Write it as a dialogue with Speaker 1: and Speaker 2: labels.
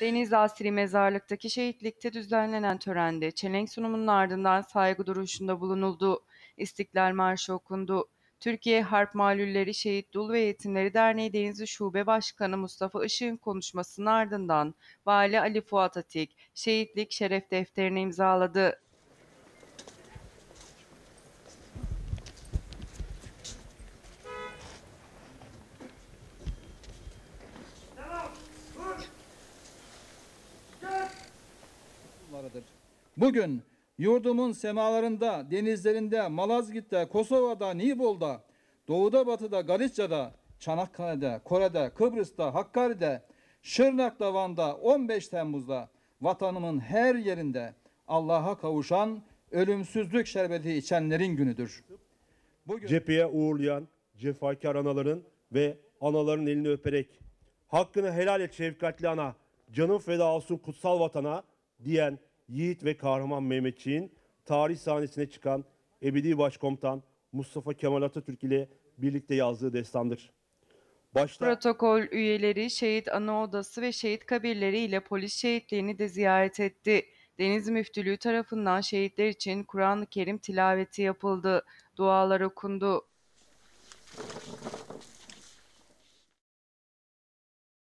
Speaker 1: Deniz Asri Mezarlık'taki şehitlikte düzenlenen törende çelenk sunumunun ardından saygı duruşunda bulunuldu. İstiklal Marşı okundu. Türkiye Harp Malulleri Şehit Dul ve Yetimleri Derneği Denizli Şube Başkanı Mustafa Işık'ın konuşmasının ardından Vali Ali Fuat Atik şehitlik şeref defterini imzaladı.
Speaker 2: vardır.
Speaker 3: Bugün yurdumun semalarında, denizlerinde, Malazgirt'te, Kosova'da, Niğbol'da, Doğu'da, Batı'da, Galicia'da, Çanakkale'de, Kore'de, Kıbrıs'ta, Hakkari'de, Şırnak'ta, Van'da, 15 Temmuz'da vatanımın her yerinde Allah'a kavuşan ölümsüzlük şerbeti içenlerin günüdür.
Speaker 4: Bugün... Cepheye uğurlayan cefakar anaların ve anaların elini öperek hakkını helal et şefkatli ana, canım feda olsun kutsal vatana diyen yiğit ve kahraman Mehmetçiğin tarih sahnesine çıkan ebedi başkomutan Mustafa Kemal Atatürk ile birlikte yazdığı destandır.
Speaker 2: Başta...
Speaker 1: Protokol üyeleri şehit ana odası ve şehit kabirleri ile polis şehitlerini de ziyaret etti. Deniz Müftülüğü tarafından şehitler için Kur'an-ı Kerim tilaveti yapıldı. Dualar okundu.